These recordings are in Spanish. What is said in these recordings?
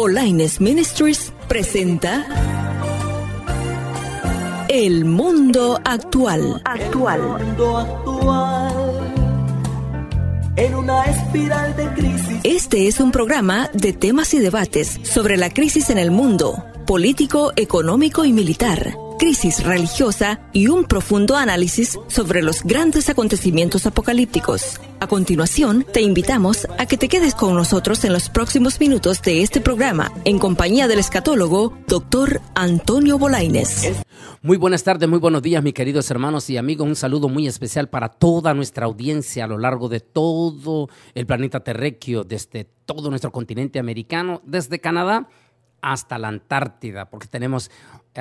Polines Ministries presenta El mundo actual. Actual. actual. En una espiral de crisis. Este es un programa de temas y debates sobre la crisis en el mundo, político, económico y militar crisis religiosa y un profundo análisis sobre los grandes acontecimientos apocalípticos. A continuación, te invitamos a que te quedes con nosotros en los próximos minutos de este programa, en compañía del escatólogo doctor Antonio Bolaines. Muy buenas tardes, muy buenos días, mis queridos hermanos y amigos. Un saludo muy especial para toda nuestra audiencia a lo largo de todo el planeta terrequio, desde todo nuestro continente americano, desde Canadá hasta la Antártida, porque tenemos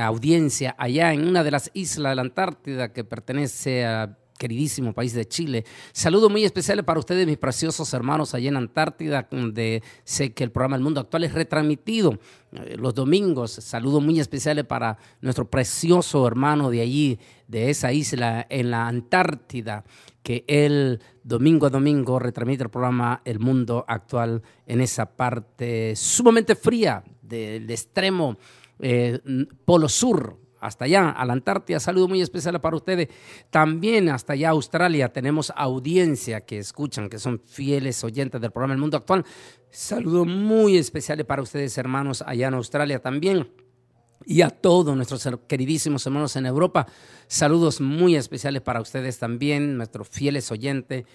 audiencia allá en una de las islas de la Antártida que pertenece a queridísimo país de Chile. Saludo muy especial para ustedes, mis preciosos hermanos allá en Antártida, donde sé que el programa El Mundo Actual es retransmitido eh, los domingos. Saludo muy especial para nuestro precioso hermano de allí, de esa isla en la Antártida, que él domingo a domingo retransmite el programa El Mundo Actual en esa parte sumamente fría del extremo eh, Polo Sur, hasta allá, a la Antártida. Saludo muy especial para ustedes. También hasta allá, Australia, tenemos audiencia que escuchan, que son fieles oyentes del programa El Mundo Actual. Saludo muy especial para ustedes, hermanos, allá en Australia también. Y a todos nuestros queridísimos hermanos en Europa, saludos muy especiales para ustedes también, nuestros fieles oyentes,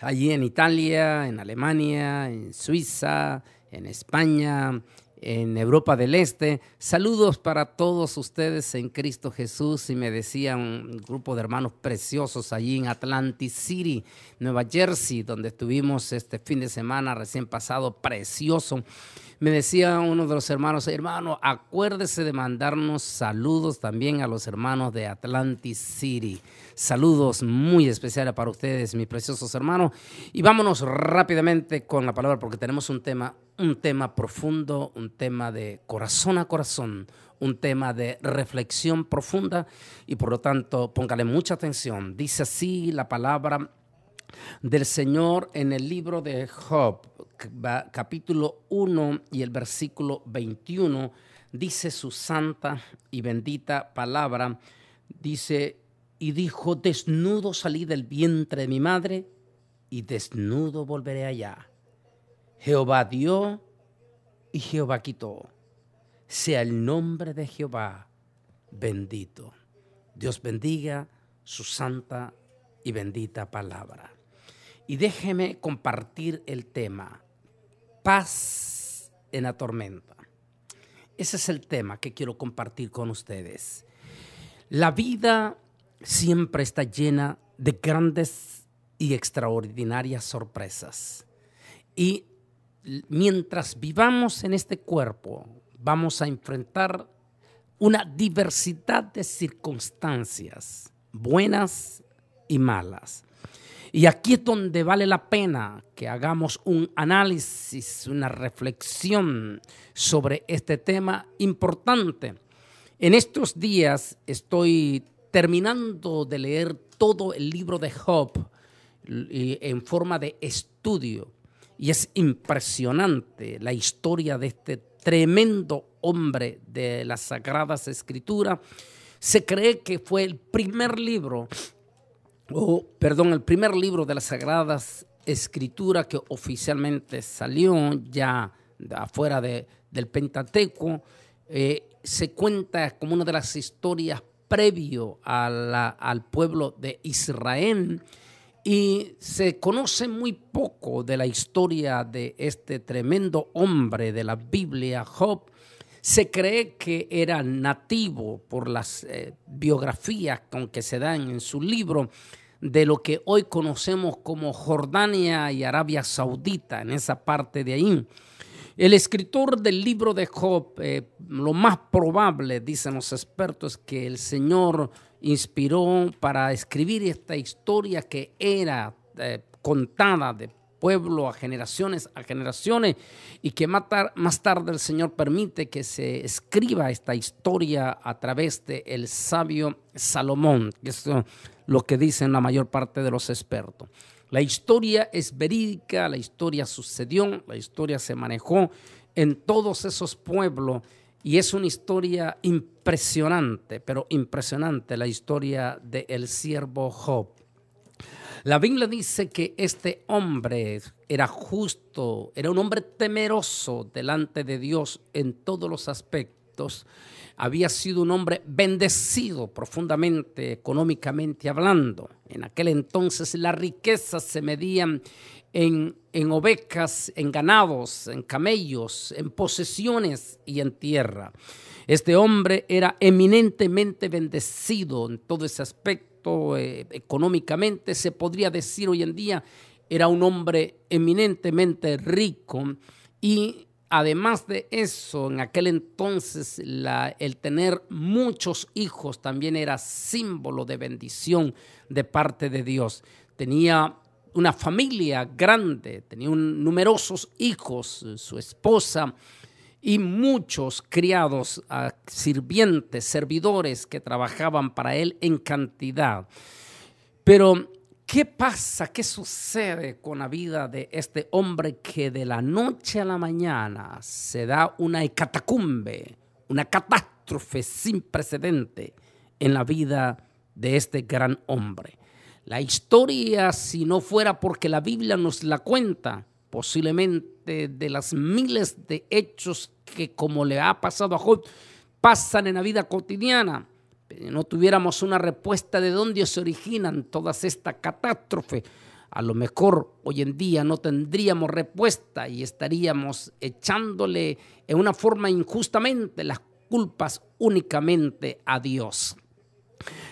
allí en Italia, en Alemania, en Suiza, en España, en Europa del Este. Saludos para todos ustedes en Cristo Jesús. Y me decían un grupo de hermanos preciosos allí en Atlantic City, Nueva Jersey, donde estuvimos este fin de semana recién pasado, precioso. Me decía uno de los hermanos, hermano, acuérdese de mandarnos saludos también a los hermanos de Atlantic City. Saludos muy especiales para ustedes, mis preciosos hermanos. Y vámonos rápidamente con la palabra porque tenemos un tema un tema profundo, un tema de corazón a corazón, un tema de reflexión profunda y por lo tanto póngale mucha atención. Dice así la palabra del Señor en el libro de Job, capítulo 1 y el versículo 21, dice su santa y bendita palabra, dice, y dijo, desnudo salí del vientre de mi madre y desnudo volveré allá. Jehová dio y Jehová quitó. Sea el nombre de Jehová bendito. Dios bendiga su santa y bendita palabra. Y déjeme compartir el tema, paz en la tormenta. Ese es el tema que quiero compartir con ustedes. La vida siempre está llena de grandes y extraordinarias sorpresas. Y mientras vivamos en este cuerpo, vamos a enfrentar una diversidad de circunstancias, buenas y malas. Y aquí es donde vale la pena que hagamos un análisis, una reflexión sobre este tema importante. En estos días estoy terminando de leer todo el libro de Job en forma de estudio. Y es impresionante la historia de este tremendo hombre de las Sagradas Escrituras. Se cree que fue el primer libro, oh, perdón, el primer libro de las Sagradas Escrituras que oficialmente salió ya afuera del Pentateco. Eh, se cuenta como una de las historias previo a al pueblo de Israel y se conoce muy poco de la historia de este tremendo hombre de la Biblia, Job. Se cree que era nativo por las eh, biografías con que se dan en su libro de lo que hoy conocemos como Jordania y Arabia Saudita, en esa parte de ahí. El escritor del libro de Job, eh, lo más probable, dicen los expertos, que el Señor inspiró para escribir esta historia que era eh, contada de pueblo a generaciones a generaciones y que más, tarde el Señor permite que se escriba esta historia a través de el sabio Salomón, que es lo que dicen la mayor parte de los expertos. La historia es verídica, la historia sucedió, la historia se manejó en todos esos pueblos y es una historia impresionante, pero impresionante la historia del siervo Job. La Biblia dice que este hombre era justo, era un hombre temeroso delante de Dios en todos los aspectos. Había sido un hombre bendecido profundamente, económicamente hablando. En aquel entonces las riquezas se medían en, en ovejas, en ganados, en camellos, en posesiones y en tierra. Este hombre era eminentemente bendecido en todo ese aspecto, eh, económicamente se podría decir hoy en día, era un hombre eminentemente rico y además de eso, en aquel entonces el tener muchos hijos también era símbolo de bendición de parte de Dios. Tenía una familia grande, tenía numerosos hijos, eh, su esposa y muchos criados, ah, sirvientes, servidores que trabajaban para él en cantidad. Pero, ¿qué pasa? ¿Qué sucede con la vida de este hombre que de la noche a la mañana se da una catacumbe, una catástrofe sin precedente en la vida de este gran hombre? La historia, si no fuera porque la Biblia nos la cuenta, posiblemente de las miles de hechos que como le ha pasado a Job, pasan en la vida cotidiana, no tuviéramos una respuesta de dónde se originan todas estas catástrofes, a lo mejor hoy en día no tendríamos respuesta y estaríamos echándole en una forma injustamente las culpas únicamente a Dios.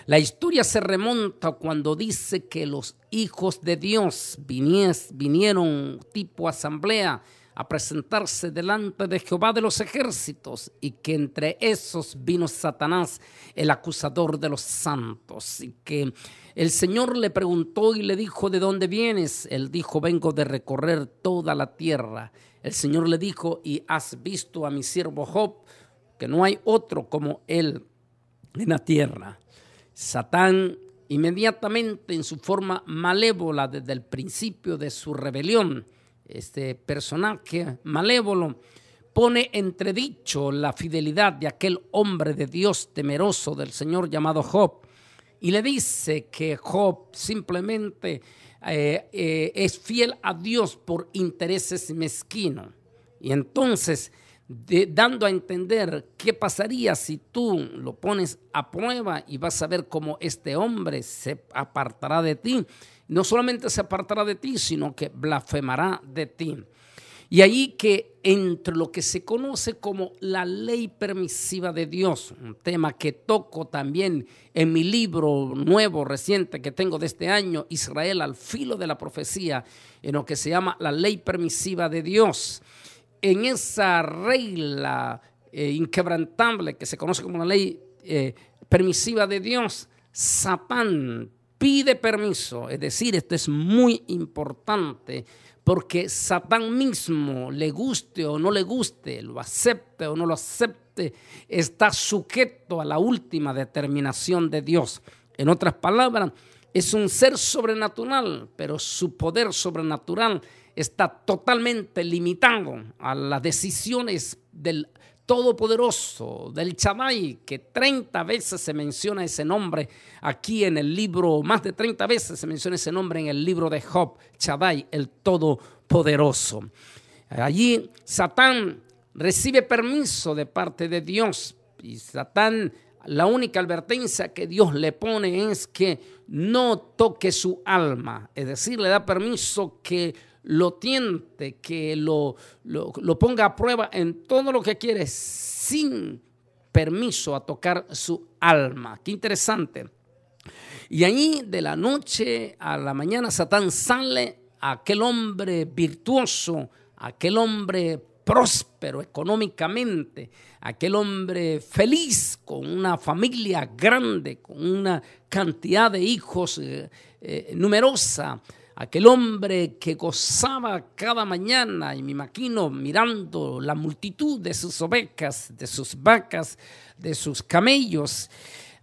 La historia se remonta cuando dice que los hijos de Dios vinieron tipo asamblea a presentarse delante de Jehová de los ejércitos y que entre esos vino Satanás, el acusador de los santos, y que el Señor le preguntó y le dijo, ¿de dónde vienes? Él dijo, vengo de recorrer toda la tierra. El Señor le dijo, y has visto a mi siervo Job, que no hay otro como él en la tierra Satán inmediatamente en su forma malévola desde el principio de su rebelión, este personaje malévolo pone entredicho la fidelidad de aquel hombre de Dios temeroso del Señor llamado Job y le dice que Job simplemente eh, eh, es fiel a Dios por intereses mezquinos. Y entonces dando a entender qué pasaría si tú lo pones a prueba y vas a ver cómo este hombre se apartará de ti. No solamente se apartará de ti, sino que blasfemará de ti. Y ahí que entre lo que se conoce como la ley permisiva de Dios, un tema que toco también en mi libro nuevo, reciente que tengo de este año, Israel al filo de la profecía, en lo que se llama la ley permisiva de Dios en esa regla eh, inquebrantable que se conoce como la ley eh, permisiva de Dios, Satán pide permiso. Es decir, esto es muy importante porque Satán mismo, le guste o no le guste, lo acepte o no lo acepte, está sujeto a la última determinación de Dios. En otras palabras, es un ser sobrenatural, pero su poder sobrenatural está totalmente limitado a las decisiones del Todopoderoso, del chavai, que 30 veces se menciona ese nombre aquí en el libro, más de 30 veces se menciona ese nombre en el libro de Job, chavai el Todopoderoso. Allí Satán recibe permiso de parte de Dios y Satán la única advertencia que Dios le pone es que no toque su alma, es decir, le da permiso que lo tiente, que lo, lo, ponga a prueba en todo lo que quiere sin permiso a tocar su alma. Qué interesante. Y allí de la noche a la mañana Satán sale a aquel hombre virtuoso, aquel hombre próspero económicamente, aquel hombre feliz con una familia grande, con una cantidad de hijos eh, eh, numerosa, aquel hombre que gozaba cada mañana, y mi imagino mirando la multitud de sus ovejas, de sus vacas, de sus camellos,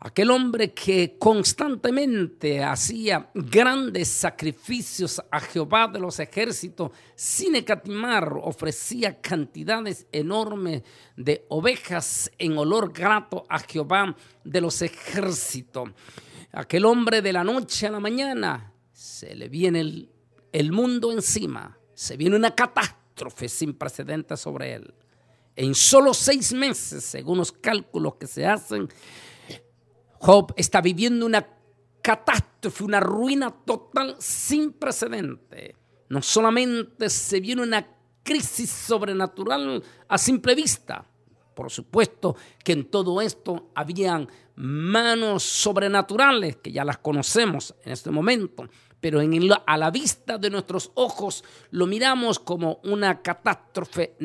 aquel hombre que constantemente hacía grandes sacrificios a Jehová de los ejércitos, sin ecatimar, ofrecía cantidades enormes de ovejas en olor grato a Jehová de los ejércitos. Aquel hombre de la noche a la mañana, se le viene el, mundo encima, se viene una catástrofe sin precedentes sobre él. En solo seis meses, según los cálculos que se hacen, Job está viviendo una catástrofe, una ruina total sin precedente. No solamente se viene una crisis sobrenatural a simple vista, por supuesto que en todo esto habían manos sobrenaturales, que ya las conocemos en este momento, pero a la vista de nuestros ojos lo miramos como una catástrofe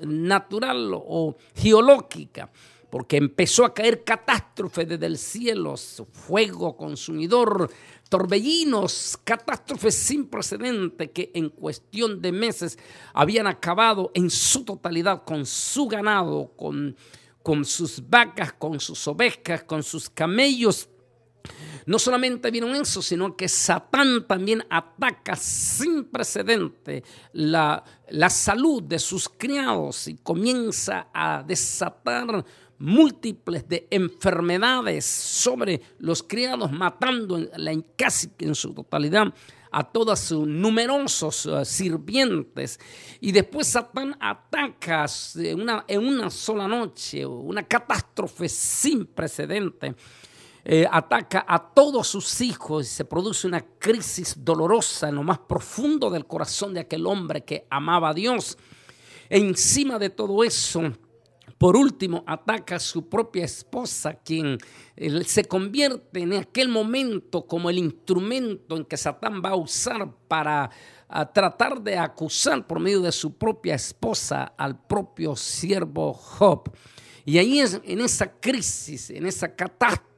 natural o geológica, porque empezó a caer catástrofe desde el cielo, fuego consumidor, torbellinos, catástrofes sin precedente que en cuestión de meses habían acabado en su totalidad con su ganado, con sus vacas, con sus ovejas, con sus camellos no solamente vieron eso, sino que Satán también ataca sin precedente la, salud de sus criados y comienza a desatar múltiples de enfermedades sobre los criados, matando en, casi en su totalidad a todos sus numerosos eh, sirvientes. Y después Satán ataca eh, en una sola noche, una catástrofe sin precedente eh, ataca a todos sus hijos y se produce una crisis dolorosa en lo más profundo del corazón de aquel hombre que amaba a Dios. encima de todo eso, por último, ataca a su propia esposa, quien eh, se convierte en aquel momento como el instrumento en que Satán va a usar para tratar de acusar por medio de su propia esposa al propio siervo Job. Y ahí es, en esa crisis, en esa catástrofe,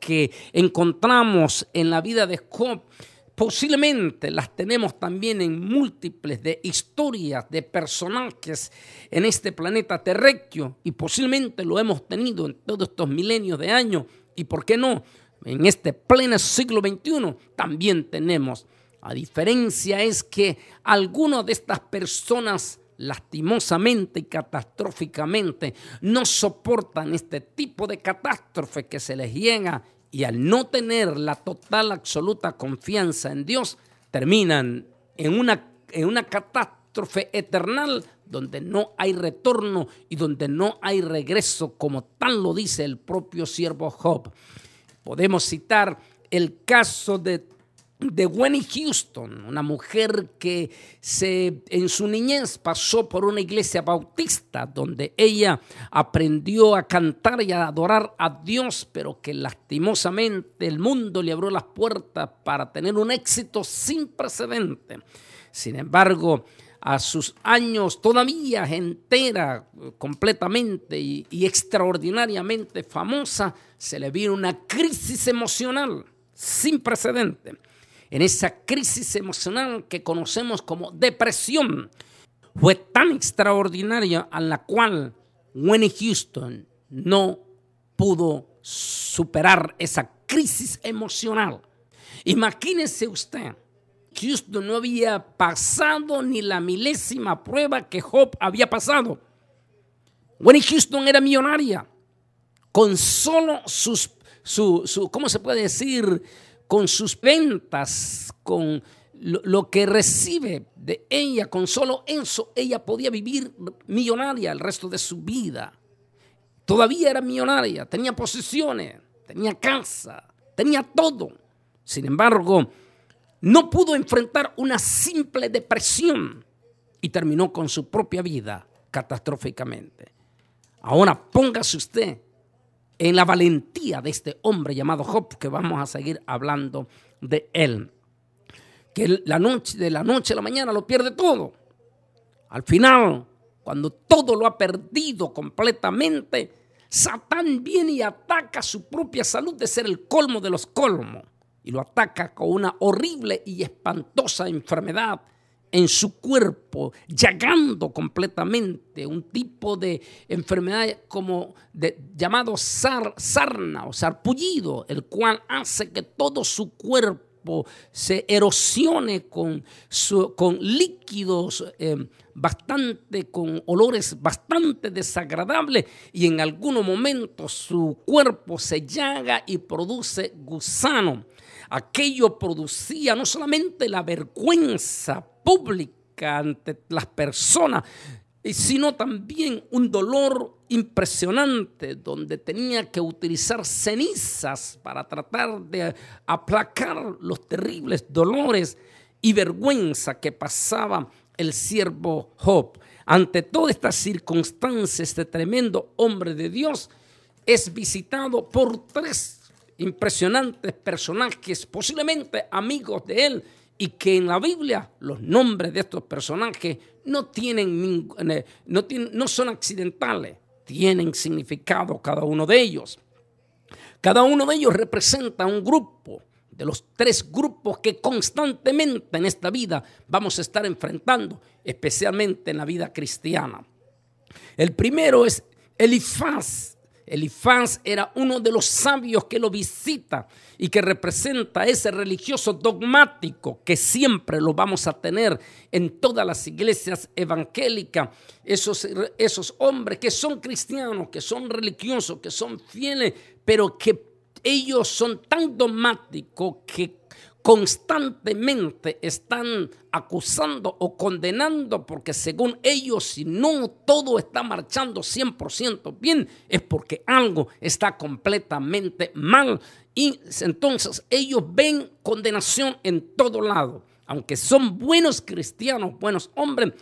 que encontramos en la vida de Job, posiblemente las tenemos también en múltiples de historias de personajes en este planeta terrestre y posiblemente lo hemos tenido en todos estos milenios de años y por qué no, en este pleno siglo XXI también tenemos. La diferencia es que algunas de estas personas lastimosamente y catastróficamente no soportan este tipo de catástrofe que se les llega y al no tener la total, absoluta confianza en Dios, terminan en una, en una catástrofe eternal donde no hay retorno y donde no hay regreso, como tal lo dice el propio siervo Job. Podemos citar el caso de de Wendy Houston, una mujer que se, en su niñez pasó por una iglesia bautista donde ella aprendió a cantar y a adorar a Dios, pero que lastimosamente el mundo le abrió las puertas para tener un éxito sin precedente. Sin embargo, a sus años todavía entera, completamente y, y extraordinariamente famosa, se le vino una crisis emocional sin precedente en esa crisis emocional que conocemos como depresión, fue tan extraordinaria a la cual Winnie Houston no pudo superar esa crisis emocional. Imagínese usted, Houston no había pasado ni la milésima prueba que Hope había pasado. Winnie Houston era millonaria. Con solo sus, su ¿cómo se puede decir? con sus ventas, con lo, que recibe de ella, con solo eso, ella podía vivir millonaria el resto de su vida. Todavía era millonaria, tenía posiciones, tenía casa, tenía todo. Sin embargo, no pudo enfrentar una simple depresión y terminó con su propia vida catastróficamente. Ahora póngase usted en la valentía de este hombre llamado Job, que vamos a seguir hablando de él. Que la noche, de la noche a la mañana lo pierde todo. Al final, cuando todo lo ha perdido completamente, Satán viene y ataca su propia salud de ser el colmo de los colmos. Y lo ataca con una horrible y espantosa enfermedad en su cuerpo, llagando completamente un tipo de enfermedad como de, llamado sarna o sarpullido, el cual hace que todo su cuerpo se erosione con, con líquidos eh, bastante, con olores bastante desagradables y en algunos momentos su cuerpo se llaga y produce gusano Aquello producía no solamente la vergüenza pública ante las personas, sino también un dolor impresionante donde tenía que utilizar cenizas para tratar de aplacar los terribles dolores y vergüenza que pasaba el siervo Job. Ante todas estas circunstancias, este tremendo hombre de Dios es visitado por tres impresionantes personajes, posiblemente amigos de él, y que en la Biblia los nombres de estos personajes no, tienen, eh, no, no son accidentales, tienen significado cada uno de ellos. Cada uno de ellos representa un grupo, de los tres grupos que constantemente en esta vida vamos a estar enfrentando, especialmente en la vida cristiana. El primero es Elifaz, Elifaz era uno de los sabios que lo visita y que representa ese religioso dogmático que siempre lo vamos a tener en todas las iglesias evangélicas. Esos, esos hombres que son cristianos, que son religiosos, que son fieles, pero que ellos son tan dogmáticos que constantemente están acusando o condenando porque según ellos si no todo está marchando 100% bien es porque algo está completamente mal y entonces ellos ven condenación en todo lado. Aunque son buenos cristianos, buenos hombres,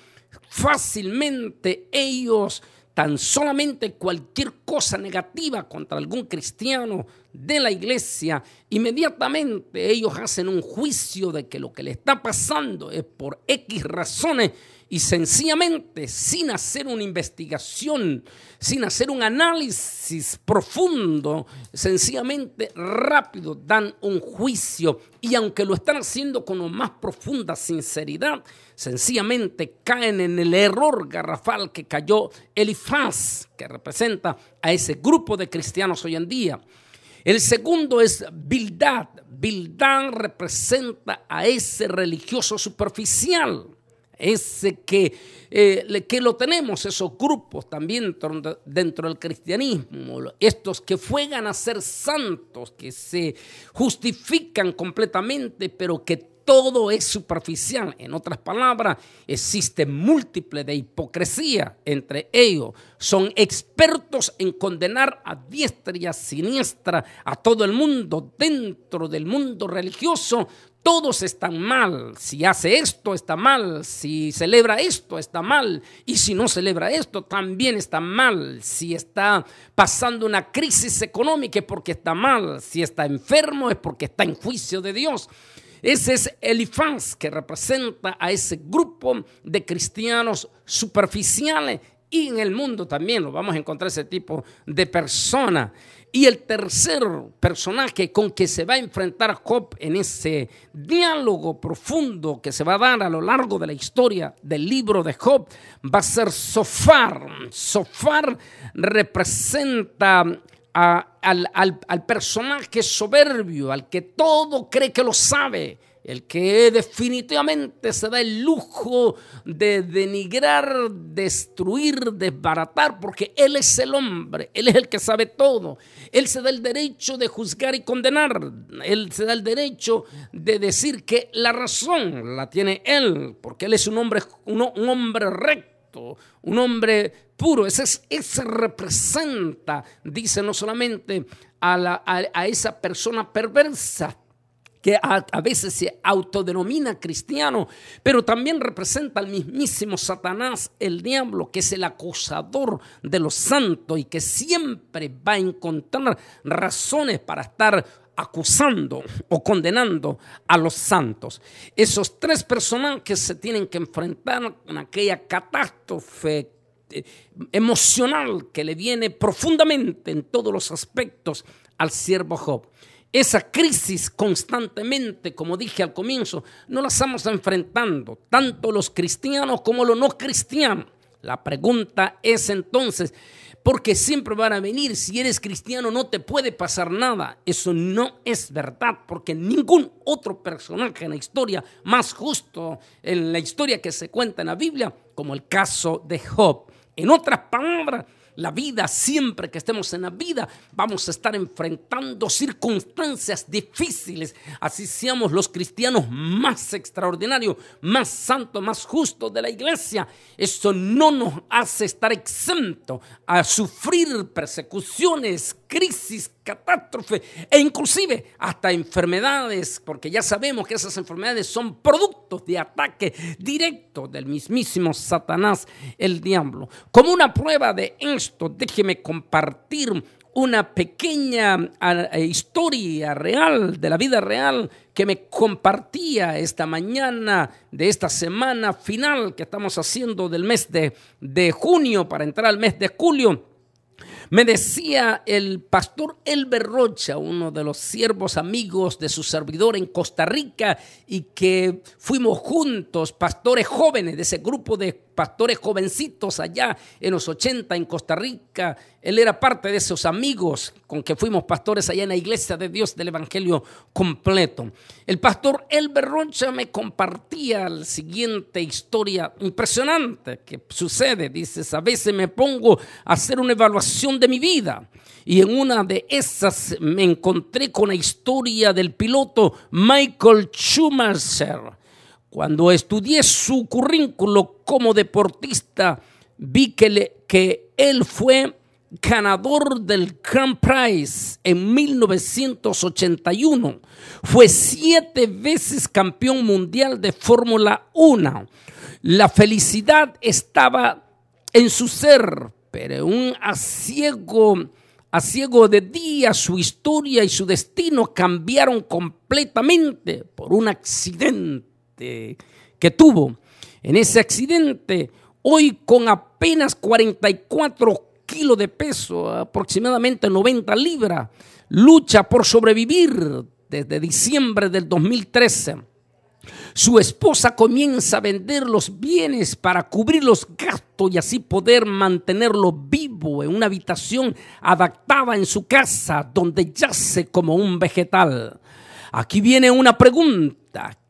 fácilmente ellos tan solamente cualquier cosa negativa contra algún cristiano de la iglesia, inmediatamente ellos hacen un juicio de que lo que le está pasando es por X razones y sencillamente sin hacer una investigación, sin hacer un análisis profundo, sencillamente rápido dan un juicio y aunque lo están haciendo con la más profunda sinceridad, sencillamente caen en el error garrafal que cayó Elifaz, que representa a ese grupo de cristianos hoy en día. El segundo es Bildad. Bildad representa a ese religioso superficial ese que, eh, que lo tenemos, esos grupos también dentro del cristianismo, estos que fuegan a ser santos, que se justifican completamente, pero que todo es superficial. En otras palabras, existe múltiple de hipocresía entre ellos. Son expertos en condenar a diestra y a siniestra a todo el mundo dentro del mundo religioso. Todos están mal. Si hace esto, está mal. Si celebra esto, está mal. Y si no celebra esto, también está mal. Si está pasando una crisis económica, es porque está mal. Si está enfermo, es porque está en juicio de Dios. Ese es Elifaz que representa a ese grupo de cristianos superficiales y en el mundo también lo vamos a encontrar ese tipo de persona. Y el tercer personaje con que se va a enfrentar Job en ese diálogo profundo que se va a dar a lo largo de la historia del libro de Job va a ser Sofar. Sofar representa a al, personaje soberbio, al que todo cree que lo sabe, el que definitivamente se da el lujo de denigrar, destruir, desbaratar, porque Él es el hombre, Él es el que sabe todo. Él se da el derecho de juzgar y condenar, Él se da el derecho de decir que la razón la tiene Él, porque Él es un hombre, un hombre recto un hombre puro. Ese, representa, dice, no solamente a, esa persona perversa, que a, veces se autodenomina cristiano, pero también representa al mismísimo Satanás, el diablo, que es el acosador de los santos y que siempre va a encontrar razones para estar acusando o condenando a los santos. Esos tres personajes se tienen que enfrentar con aquella catástrofe eh, emocional que le viene profundamente en todos los aspectos al siervo Job. Esa crisis constantemente, como dije al comienzo, no la estamos enfrentando, tanto los cristianos como los no cristianos. La pregunta es entonces, porque siempre van a venir. Si eres cristiano no te puede pasar nada. Eso no es verdad, porque ningún otro personaje en la historia más justo, en la historia que se cuenta en la Biblia, como el caso de Job. En otras palabras, la vida, siempre que estemos en la vida, vamos a estar enfrentando circunstancias difíciles. Así seamos los cristianos más extraordinarios, más santos, más justos de la iglesia. Eso no nos hace estar exento a sufrir persecuciones, crisis, catástrofe e inclusive hasta enfermedades, porque ya sabemos que esas enfermedades son productos de ataque directo del mismísimo Satanás, el diablo. Como una prueba de esto, déjeme compartir una pequeña ah, historia real, de la vida real, que me compartía esta mañana de esta semana final que estamos haciendo del mes de, de junio para entrar al mes de julio me decía el pastor Elber Rocha, uno de los siervos amigos de su servidor en Costa Rica, y que fuimos juntos, pastores jóvenes de ese grupo de pastores jovencitos allá en los 80 en Costa Rica. Él era parte de esos amigos con que fuimos pastores allá en la iglesia de Dios del Evangelio completo. El pastor Elber Rocha me compartía la siguiente historia impresionante que sucede. Dices, a veces me pongo a hacer una evaluación de mi vida y en una de esas me encontré con la historia del piloto Michael Schumacher cuando estudié su currículo como deportista, vi que, él fue ganador del Grand Prize en 1981. Fue siete veces campeón mundial de Fórmula 1. La felicidad estaba en su ser, pero un asiego, de día, su historia y su destino cambiaron completamente por un accidente este, que tuvo en ese accidente, hoy con apenas 44 kilos de peso, aproximadamente 90 libras, lucha por sobrevivir desde diciembre del 2013. Su esposa comienza a vender los bienes para cubrir los gastos y así poder mantenerlo vivo en una habitación adaptada en su casa donde yace como un vegetal. Aquí viene una pregunta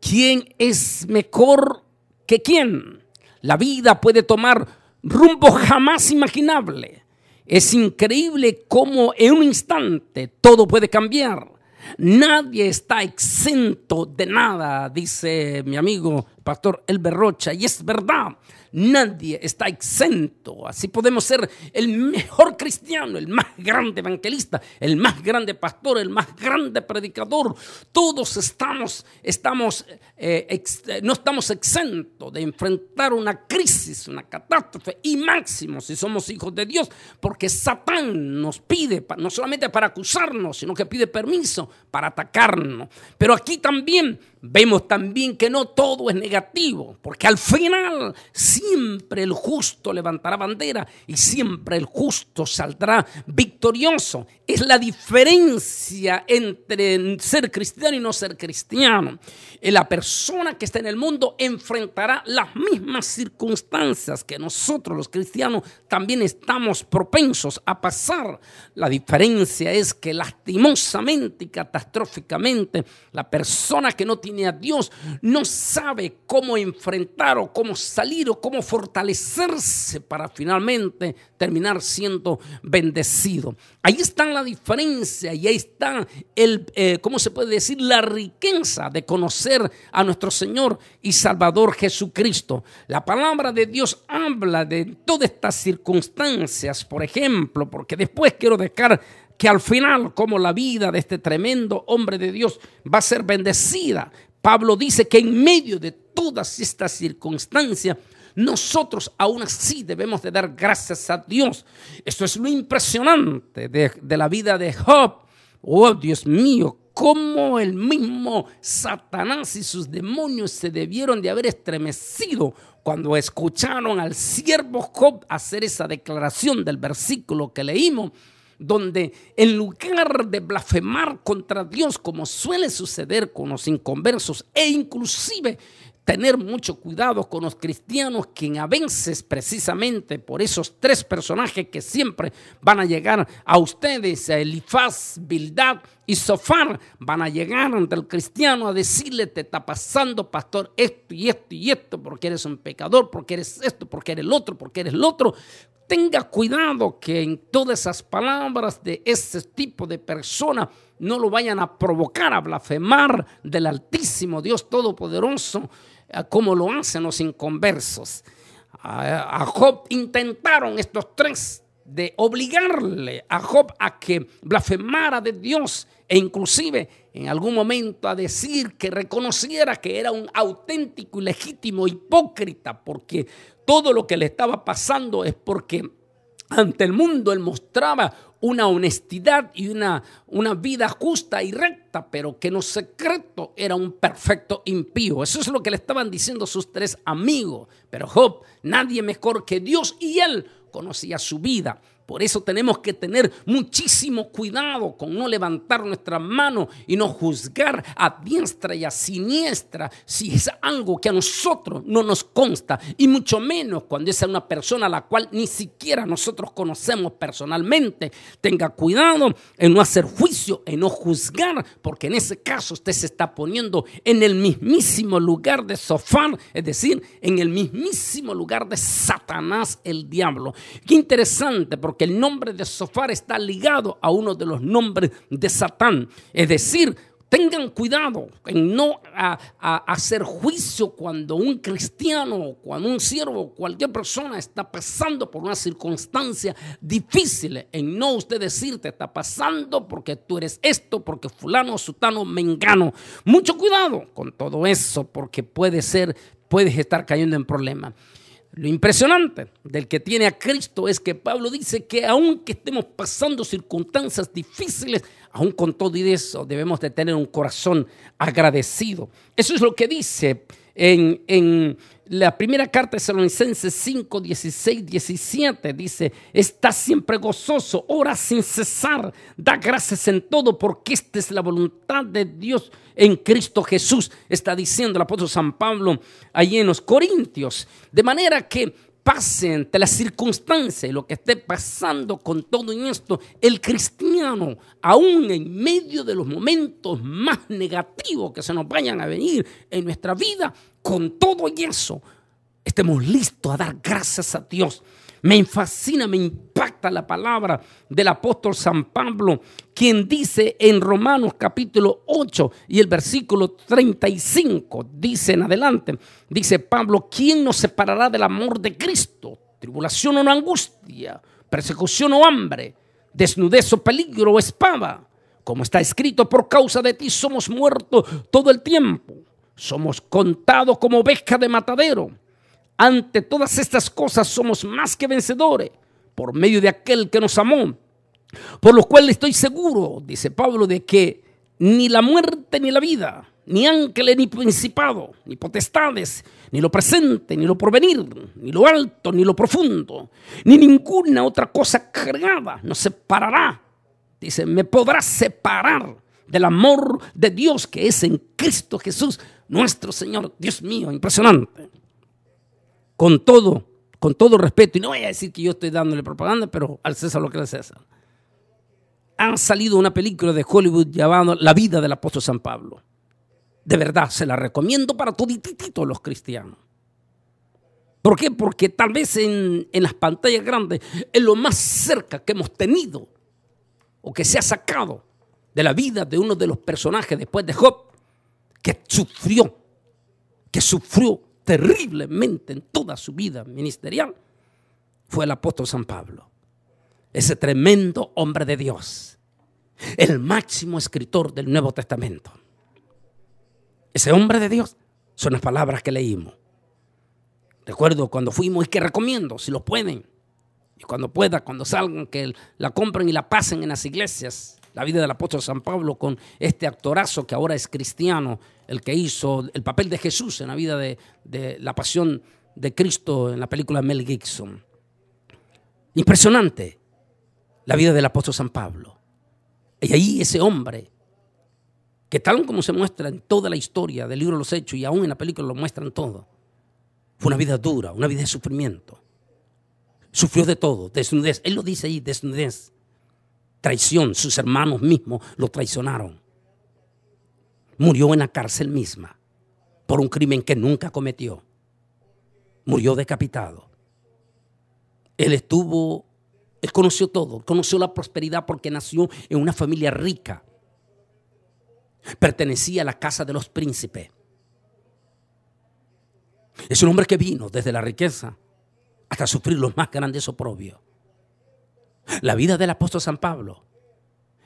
¿quién es mejor que quién? La vida puede tomar rumbo jamás imaginable. Es increíble cómo en un instante todo puede cambiar. Nadie está exento de nada, dice mi amigo Pastor Elber Rocha, y es verdad, nadie está exento. Así podemos ser el mejor cristiano, el más grande evangelista, el más grande pastor, el más grande predicador. Todos estamos, estamos eh, no estamos exentos de enfrentar una crisis, una catástrofe, y máximo si somos hijos de Dios, porque Satán nos pide, no solamente para acusarnos, sino que pide permiso para atacarnos. Pero aquí también vemos también que no todo es negativo, porque al final siempre el justo levantará bandera y siempre el justo saldrá victorioso. Es la diferencia entre ser cristiano y no ser cristiano. Eh, la persona que está en el mundo enfrentará las mismas circunstancias que nosotros los cristianos también estamos propensos a pasar. La diferencia es que lastimosamente y catastróficamente la persona que no tiene ni a Dios no sabe cómo enfrentar o cómo salir o cómo fortalecerse para finalmente terminar siendo bendecido. Ahí está la diferencia y ahí está el, eh, ¿cómo se puede decir? La riqueza de conocer a nuestro Señor y Salvador Jesucristo. La palabra de Dios habla de todas estas circunstancias, por ejemplo, porque después quiero dejar que al final, como la vida de este tremendo hombre de Dios va a ser bendecida, Pablo dice que en medio de todas estas circunstancias, nosotros aún así debemos de dar gracias a Dios. Esto es lo impresionante de, la vida de Job. Oh, Dios mío, cómo el mismo Satanás y sus demonios se debieron de haber estremecido cuando escucharon al siervo Job hacer esa declaración del versículo que leímos donde en lugar de blasfemar contra Dios como suele suceder con los inconversos e inclusive tener mucho cuidado con los cristianos, quien a veces precisamente por esos tres personajes que siempre van a llegar a ustedes, a Elifaz, Bildad y Sofar, van a llegar ante el cristiano a decirle, te está pasando, pastor, esto y esto y esto, porque eres un pecador, porque eres esto, porque eres el otro, porque eres el otro tenga cuidado que en todas esas palabras de ese tipo de persona no lo vayan a provocar a blasfemar del Altísimo Dios Todopoderoso eh, como lo hacen los inconversos. A Job intentaron estos tres de obligarle a Job a que blasfemara de Dios e inclusive en algún momento a decir que reconociera que era un auténtico y legítimo hipócrita porque todo lo que le estaba pasando es porque ante el mundo él mostraba una honestidad y una, una, vida justa y recta, pero que lo secreto era un perfecto impío. Eso es lo que le estaban diciendo sus tres amigos. Pero Job, nadie mejor que Dios y él conocía su vida. Por eso tenemos que tener muchísimo cuidado con no levantar nuestras manos y no juzgar a diestra y a siniestra si es algo que a nosotros no nos consta, y mucho menos cuando es una persona a la cual ni siquiera nosotros conocemos personalmente. Tenga cuidado en no hacer juicio, en no juzgar, porque en ese caso usted se está poniendo en el mismísimo lugar de Sofán, es decir, en el mismísimo lugar de Satanás el diablo. Qué interesante, porque que el nombre de Sofar está ligado a uno de los nombres de Satán. Es decir, tengan cuidado en no hacer juicio cuando un cristiano, cuando un siervo, cualquier persona está pasando por una circunstancia difícil. En no usted decirte está pasando porque tú eres esto, porque fulano, me engano. Mucho cuidado con todo eso porque puede ser, puedes estar cayendo en problemas. Lo impresionante del que tiene a Cristo es que Pablo dice que aunque estemos pasando circunstancias difíciles, aún con todo y eso debemos de tener un corazón agradecido. Eso es lo que dice en, en la primera carta de Salonicenses 5, 16, 17 dice, está siempre gozoso, ora sin cesar, da gracias en todo, porque esta es la voluntad de Dios en Cristo Jesús, está diciendo el apóstol San Pablo allí en los Corintios. De manera que pase entre las circunstancias y lo que esté pasando con todo esto, el cristiano, aún en medio de los momentos más negativos que se nos vayan a venir en nuestra vida, con todo y eso, estemos listos a dar gracias a Dios me fascina, me impacta la palabra del apóstol San Pablo, quien dice en Romanos capítulo 8 y el versículo 35, dice en adelante, dice Pablo, ¿quién nos separará del amor de Cristo? Tribulación o angustia, persecución o hambre, desnudez o peligro o espada. Como está escrito, por causa de ti somos muertos todo el tiempo. Somos contados como ovejas de matadero. Ante todas estas cosas somos más que vencedores por medio de aquel que nos amó. Por lo cual estoy seguro, dice Pablo, de que ni la muerte ni la vida, ni ángeles ni principado, ni potestades, ni lo presente, ni lo porvenir, ni lo alto, ni lo profundo, ni ninguna otra cosa creada nos separará. Dice, me podrá separar del amor de Dios que es en Cristo Jesús, nuestro Señor. Dios mío, impresionante con todo, con todo respeto, y no voy a decir que yo estoy dándole propaganda, pero al César lo que le César. Han salido una película de Hollywood llamada La vida del apóstol San Pablo. De verdad, se la recomiendo para todititos los cristianos. ¿Por qué? Porque tal vez en, en las pantallas grandes es lo más cerca que hemos tenido o que se ha sacado de la vida de uno de los personajes después de Job, que sufrió, que sufrió terriblemente en toda su vida ministerial fue el apóstol San Pablo, ese tremendo hombre de Dios, el máximo escritor del Nuevo Testamento. Ese hombre de Dios son las palabras que leímos. Recuerdo cuando fuimos y que recomiendo, si lo pueden, y cuando pueda, cuando salgan, que la compren y la pasen en las iglesias la vida del apóstol San Pablo con este actorazo que ahora es cristiano, el que hizo el papel de Jesús en la vida de, la pasión de Cristo en la película Mel Gibson. Impresionante la vida del apóstol San Pablo. Y ahí ese hombre, que tal como se muestra en toda la historia del libro de los Hechos y aún en la película lo muestran todo, fue una vida dura, una vida de sufrimiento. Sufrió de todo, desnudez. Él lo dice ahí, desnudez traición, sus hermanos mismos lo traicionaron. Murió en la cárcel misma por un crimen que nunca cometió. Murió decapitado. Él estuvo, él conoció todo, conoció la prosperidad porque nació en una familia rica. Pertenecía a la casa de los príncipes. Es un hombre que vino desde la riqueza hasta sufrir los más grandes oprobios. La vida del apóstol San Pablo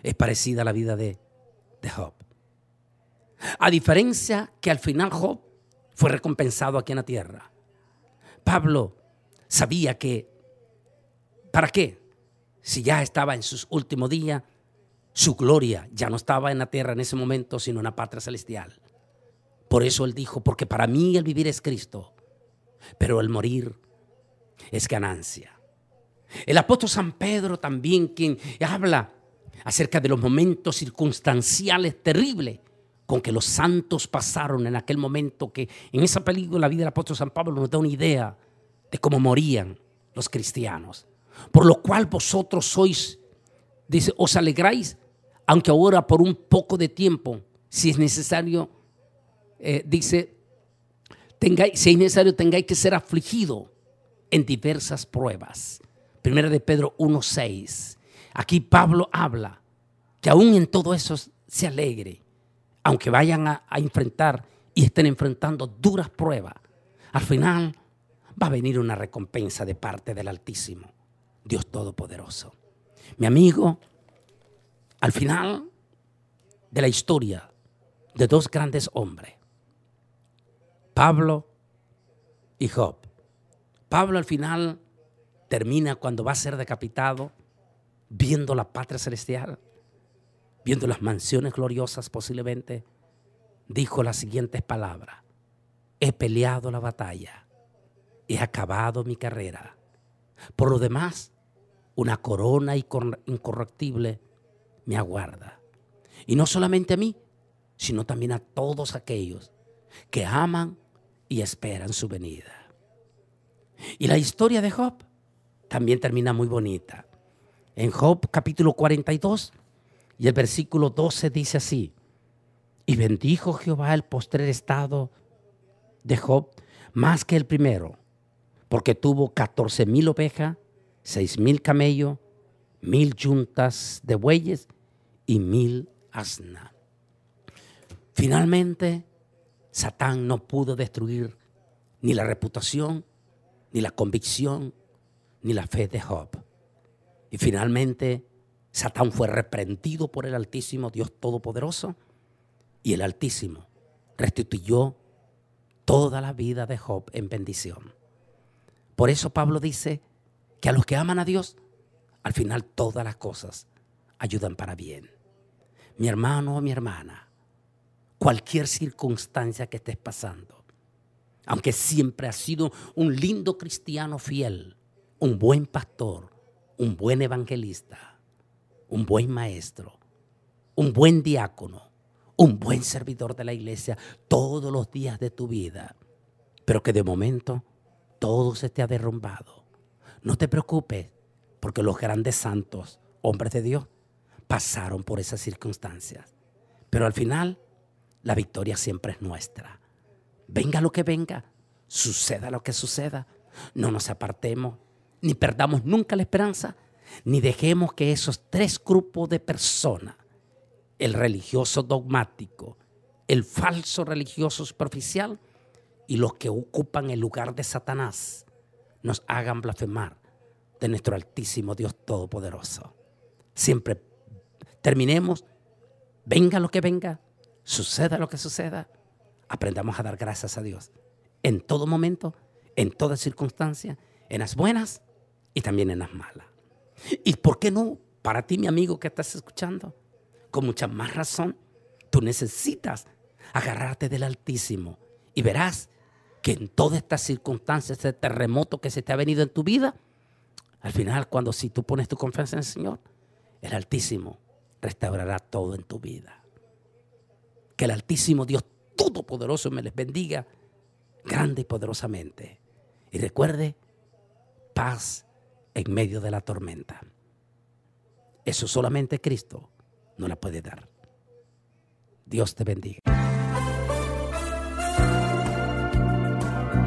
es parecida a la vida de, Job. A diferencia que al final Job fue recompensado aquí en la tierra. Pablo sabía que, ¿para qué? Si ya estaba en sus último día, su gloria ya no estaba en la tierra en ese momento, sino en la patria celestial. Por eso él dijo, porque para mí el vivir es Cristo, pero el morir es ganancia. El apóstol San Pedro también, quien habla acerca de los momentos circunstanciales terribles con que los santos pasaron en aquel momento, que en esa película La vida del apóstol San Pablo nos da una idea de cómo morían los cristianos. Por lo cual vosotros sois, dice, os alegráis, aunque ahora por un poco de tiempo, si es necesario, eh, dice, tengáis, si es necesario tengáis que ser afligido en diversas pruebas Primera de Pedro 1.6. Aquí Pablo habla que aún en todo eso se alegre, aunque vayan a, a enfrentar y estén enfrentando duras pruebas. Al final va a venir una recompensa de parte del Altísimo, Dios Todopoderoso. Mi amigo, al final de la historia de dos grandes hombres, Pablo y Job. Pablo al final termina cuando va a ser decapitado viendo la patria celestial, viendo las mansiones gloriosas posiblemente, dijo las siguientes palabras. He peleado la batalla, he acabado mi carrera. Por lo demás, una corona incorruptible me aguarda. Y no solamente a mí, sino también a todos aquellos que aman y esperan su venida. Y la historia de Job también termina muy bonita. En Job capítulo 42 y el versículo 12 dice así, y bendijo Jehová el postrer estado de Job más que el primero, porque tuvo 14 mil ovejas, seis mil camellos, mil yuntas de bueyes y mil asna, Finalmente, Satán no pudo destruir ni la reputación, ni la convicción, ni la fe de Job. Y finalmente, Satán fue reprendido por el Altísimo Dios Todopoderoso y el Altísimo restituyó toda la vida de Job en bendición. Por eso Pablo dice que a los que aman a Dios, al final todas las cosas ayudan para bien. Mi hermano o mi hermana, cualquier circunstancia que estés pasando, aunque siempre has sido un lindo cristiano fiel, un buen pastor, un buen evangelista, un buen maestro, un buen diácono, un buen servidor de la iglesia todos los días de tu vida, pero que de momento todo se te ha derrumbado. No te preocupes, porque los grandes santos, hombres de Dios, pasaron por esas circunstancias. Pero al final, la victoria siempre es nuestra. Venga lo que venga, suceda lo que suceda, no nos apartemos ni perdamos nunca la esperanza, ni dejemos que esos tres grupos de personas, el religioso dogmático, el falso religioso superficial y los que ocupan el lugar de Satanás, nos hagan blasfemar de nuestro altísimo Dios Todopoderoso. Siempre terminemos, venga lo que venga, suceda lo que suceda, aprendamos a dar gracias a Dios en todo momento, en toda circunstancia, en las buenas y también en las malas. ¿Y por qué no? Para ti, mi amigo que estás escuchando, con mucha más razón, tú necesitas agarrarte del Altísimo y verás que en todas estas circunstancias, este terremoto que se te ha venido en tu vida, al final, cuando si tú pones tu confianza en el Señor, el Altísimo restaurará todo en tu vida. Que el Altísimo Dios Todopoderoso me les bendiga grande y poderosamente. Y recuerde, paz en medio de la tormenta. Eso solamente Cristo no la puede dar. Dios te bendiga.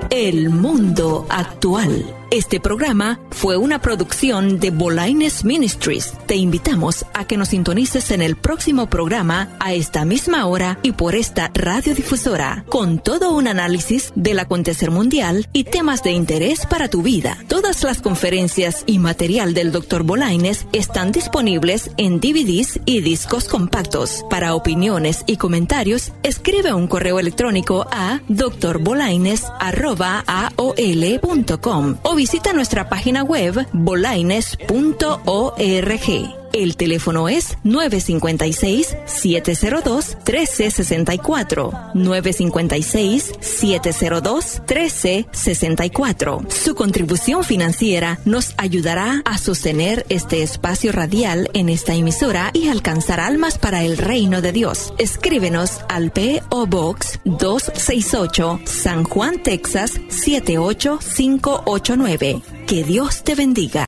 El mundo actual. Este programa fue una producción de Bolaines Ministries. Te invitamos a que nos sintonices en el próximo programa a esta misma hora y por esta radiodifusora, con todo un análisis del acontecer mundial y temas de interés para tu vida. Todas las conferencias y material del Dr. Bolaines están disponibles en DVDs y discos compactos. Para opiniones y comentarios, escribe un correo electrónico a drbolaines.aol.com visita nuestra página web bolaines.org. El teléfono es 956-702-1364. 956-702-1364. Su contribución financiera nos ayudará a sostener este espacio radial en esta emisora y alcanzar almas para el reino de Dios. Escríbenos al P.O. Box 268, San Juan, Texas 78589. Que Dios te bendiga.